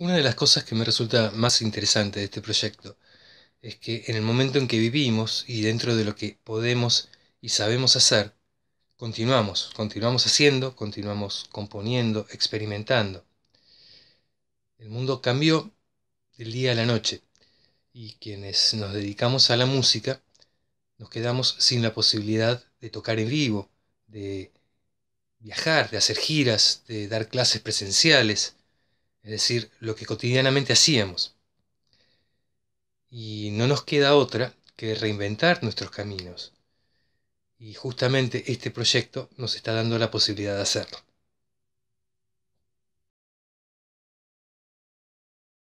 Una de las cosas que me resulta más interesante de este proyecto es que en el momento en que vivimos y dentro de lo que podemos y sabemos hacer, continuamos, continuamos haciendo, continuamos componiendo, experimentando. El mundo cambió del día a la noche y quienes nos dedicamos a la música nos quedamos sin la posibilidad de tocar en vivo, de viajar, de hacer giras, de dar clases presenciales, es decir, lo que cotidianamente hacíamos. Y no nos queda otra que reinventar nuestros caminos. Y justamente este proyecto nos está dando la posibilidad de hacerlo.